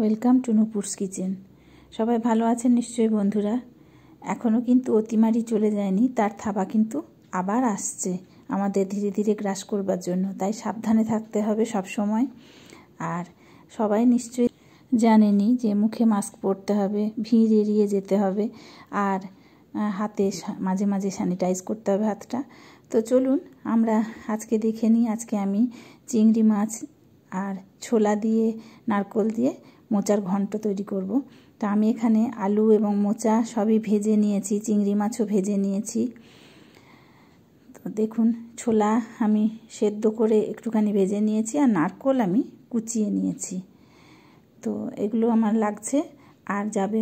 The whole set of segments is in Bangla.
ওয়েলকাম টু নুপুরস কিচেন সবাই ভালো আছেন নিশ্চয়ই বন্ধুরা এখনও কিন্তু অতিমারি চলে যায়নি তার থাবা কিন্তু আবার আসছে আমাদের ধীরে ধীরে গ্রাস করবার জন্য তাই সাবধানে থাকতে হবে সব সময় আর সবাই নিশ্চয়ই জানেনি যে মুখে মাস্ক পরতে হবে ভিড় এড়িয়ে যেতে হবে আর হাতে মাঝে মাঝে স্যানিটাইজ করতে হবে হাতটা তো চলুন আমরা আজকে দেখে নিই আজকে আমি চিংড়ি মাছ আর ছোলা দিয়ে নারকোল দিয়ে মোচার ঘন্ট তৈরি করব। তো আমি এখানে আলু এবং মোচা সবই ভেজে নিয়েছি চিংড়ি মাছও ভেজে নিয়েছি তো দেখুন ছোলা আমি সেদ্ধ করে একটুখানি ভেজে নিয়েছি আর নারকোল আমি কুচিয়ে নিয়েছি তো এগুলো আমার লাগছে আর যাবে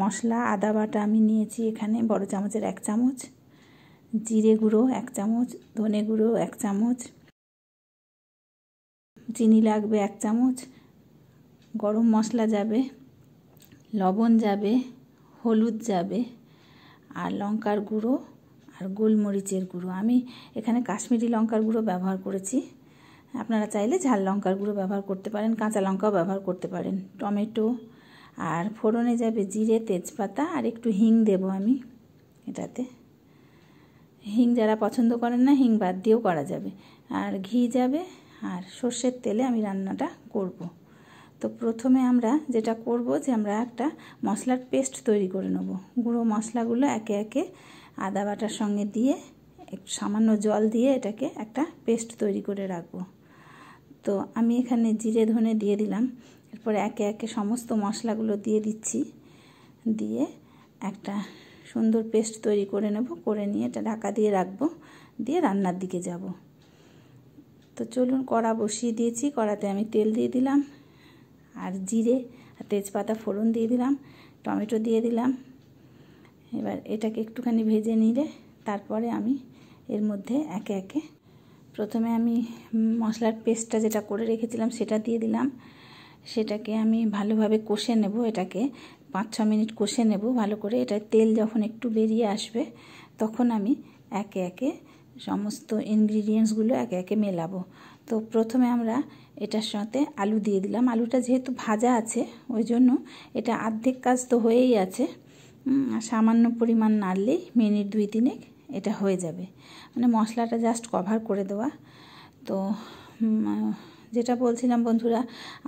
মশলা আদা বাটা আমি নিয়েছি এখানে বড় চামচের এক চামচ জিরে গুঁড়ো এক চামচ ধনে গুঁড়ো এক চামচ চিনি লাগবে এক চামচ গরম মশলা যাবে লবণ যাবে হলুদ যাবে আর লঙ্কার গুঁড়ো আর গোলমরিচের গুঁড়ো আমি এখানে কাশ্মীরি লঙ্কার গুঁড়ো ব্যবহার করেছি আপনারা চাইলে ঝাল লঙ্কার গুঁড়ো ব্যবহার করতে পারেন কাঁচা লঙ্কাও ব্যবহার করতে পারেন টমেটো আর ফোড়নে যাবে জিরে তেজপাতা আর একটু হিং দেব আমি এটাতে হিং যারা পছন্দ করেন না হিং বাদ দিয়েও করা যাবে আর ঘি যাবে আর সর্ষের তেলে আমি রান্নাটা করবো তো প্রথমে আমরা যেটা করব যে আমরা একটা মশলার পেস্ট তৈরি করে নেব গুঁড়ো মশলাগুলো একে একে আদা বাটার সঙ্গে দিয়ে সামান্য জল দিয়ে এটাকে একটা পেস্ট তৈরি করে রাখব তো আমি এখানে জিরে ধনে দিয়ে দিলাম এরপরে একে একে সমস্ত মশলাগুলো দিয়ে দিচ্ছি দিয়ে একটা সুন্দর পেস্ট তৈরি করে নেব করে নিয়ে এটা ঢাকা দিয়ে রাখবো দিয়ে রান্নার দিকে যাব তো চলুন কড়া বসিয়ে দিয়েছি কড়াতে আমি তেল দিয়ে দিলাম আর জিরে আর তেজপাতা ফোড়ন দিয়ে দিলাম টমেটো দিয়ে দিলাম এবার এটাকে একটুখানি ভেজে নিলে তারপরে আমি এর মধ্যে একে একে প্রথমে আমি মশলার পেস্টটা যেটা করে রেখেছিলাম সেটা দিয়ে দিলাম সেটাকে আমি ভালোভাবে কষে নেব এটাকে পাঁচ ছ মিনিট কষে নেব ভালো করে এটা তেল যখন একটু বেরিয়ে আসবে তখন আমি একে একে সমস্ত ইনগ্রিডিয়েন্টসগুলো একে একে মেলাবো তো প্রথমে আমরা এটার সাথে আলু দিয়ে দিলাম আলুটা যেহেতু ভাজা আছে ওই জন্য এটা আর্ধেক কাজ তো হয়েই আছে সামান্য পরিমাণ নাড়লেই মিনিট দুই তিনেক এটা হয়ে যাবে মানে মশলাটা জাস্ট কভার করে দেওয়া তো যেটা বলছিলাম বন্ধুরা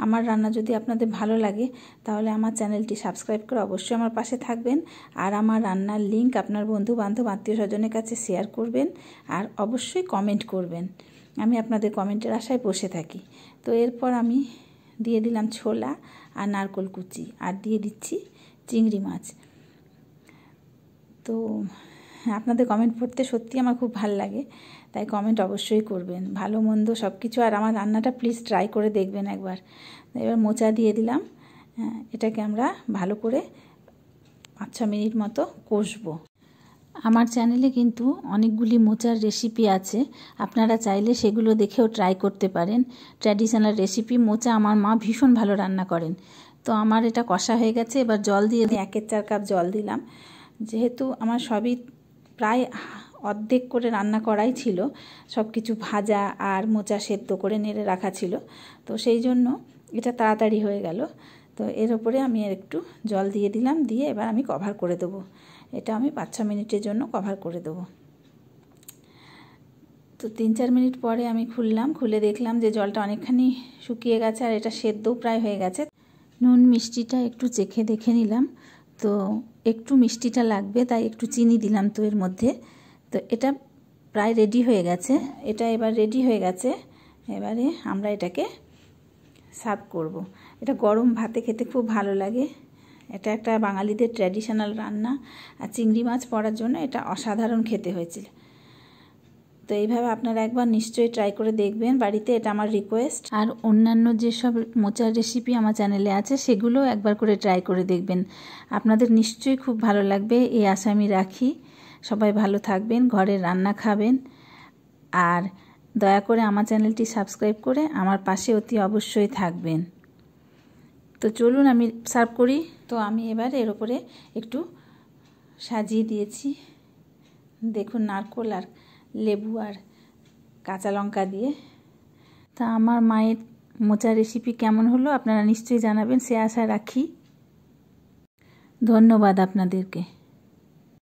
আমার রান্না যদি আপনাদের ভালো লাগে তাহলে আমার চ্যানেলটি সাবস্ক্রাইব করে অবশ্যই আমার পাশে থাকবেন আর আমার রান্নার লিঙ্ক আপনার বন্ধু বান্ধব আত্মীয় স্বজনের কাছে শেয়ার করবেন আর অবশ্যই কমেন্ট করবেন আমি আপনাদের কমেন্টের আশায় বসে থাকি তো এরপর আমি দিয়ে দিলাম ছোলা আর নারকল কুচি আর দিয়ে দিচ্ছি চিংড়ি মাছ তো হ্যাঁ, আপনাদের কমেন্ট পড়তে সত্যি আমার খুব ভাল লাগে তাই কমেন্ট অবশ্যই করবেন ভালো মন্দ সব কিছু আর আমার রান্নাটা প্লিজ ট্রাই করে দেখবেন একবার এবার মোচা দিয়ে দিলাম হ্যাঁ, এটাকে আমরা ভালো করে পাঁচ ছ মিনিট মতো কষবো আমার চ্যানেলে কিন্তু অনেকগুলি মোচার রেসিপি আছে আপনারা চাইলে সেগুলো দেখেও ট্রাই করতে পারেন ট্র্যাডিশনাল রেসিপি মোচা আমার মা ভীষণ ভালো রান্না করেন তো আমার এটা কষা হয়ে গেছে এবার জল দিয়ে এক চার কাপ জল দিলাম যেহেতু আমার সবই প্রায় অর্ধেক করে রান্না করাই ছিল সব কিছু ভাজা আর মোচা সেদ্ধ করে নেড়ে রাখা ছিল তো সেই জন্য এটা তাড়াতাড়ি হয়ে গেল তো এর ওপরে আমি আর একটু জল দিয়ে দিলাম দিয়ে এবার আমি কভার করে দেবো এটা আমি পাঁচ ছ মিনিটের জন্য কভার করে দেবো তো তিন চার মিনিট পরে আমি খুললাম খুলে দেখলাম যে জলটা অনেকখানি শুকিয়ে গেছে আর এটা সেদ্ধও প্রায় হয়ে গেছে নুন মিষ্টিটা একটু চেখে দেখে নিলাম তো একটু মিষ্টিটা লাগবে তাই একটু চিনি দিলাম তো এর মধ্যে তো এটা প্রায় রেডি হয়ে গেছে এটা এবার রেডি হয়ে গেছে এবারে আমরা এটাকে সার্ভ করব। এটা গরম ভাতে খেতে খুব ভালো লাগে এটা একটা বাঙালিদের ট্র্যাডিশনাল রান্না আর চিংড়ি মাছ পড়ার জন্য এটা অসাধারণ খেতে হয়েছিল তো এইভাবে আপনারা একবার নিশ্চয়ই ট্রাই করে দেখবেন বাড়িতে এটা আমার রিকোয়েস্ট আর অন্যান্য যেসব মোচার রেসিপি আমার চ্যানেলে আছে সেগুলো একবার করে ট্রাই করে দেখবেন আপনাদের নিশ্চয়ই খুব ভালো লাগবে এই আশা আমি রাখি সবাই ভালো থাকবেন ঘরে রান্না খাবেন আর দয়া করে আমার চ্যানেলটি সাবস্ক্রাইব করে আমার পাশে অতি অবশ্যই থাকবেন তো চলুন আমি সার্ভ করি তো আমি এবার এর ওপরে একটু সাজিয়ে দিয়েছি দেখুন নারকোল আর লেবু আর কাঁচা লঙ্কা দিয়ে তা আমার মায়ের মোচা রেসিপি কেমন হলো আপনারা নিশ্চয়ই জানাবেন সে আশা রাখি ধন্যবাদ আপনাদেরকে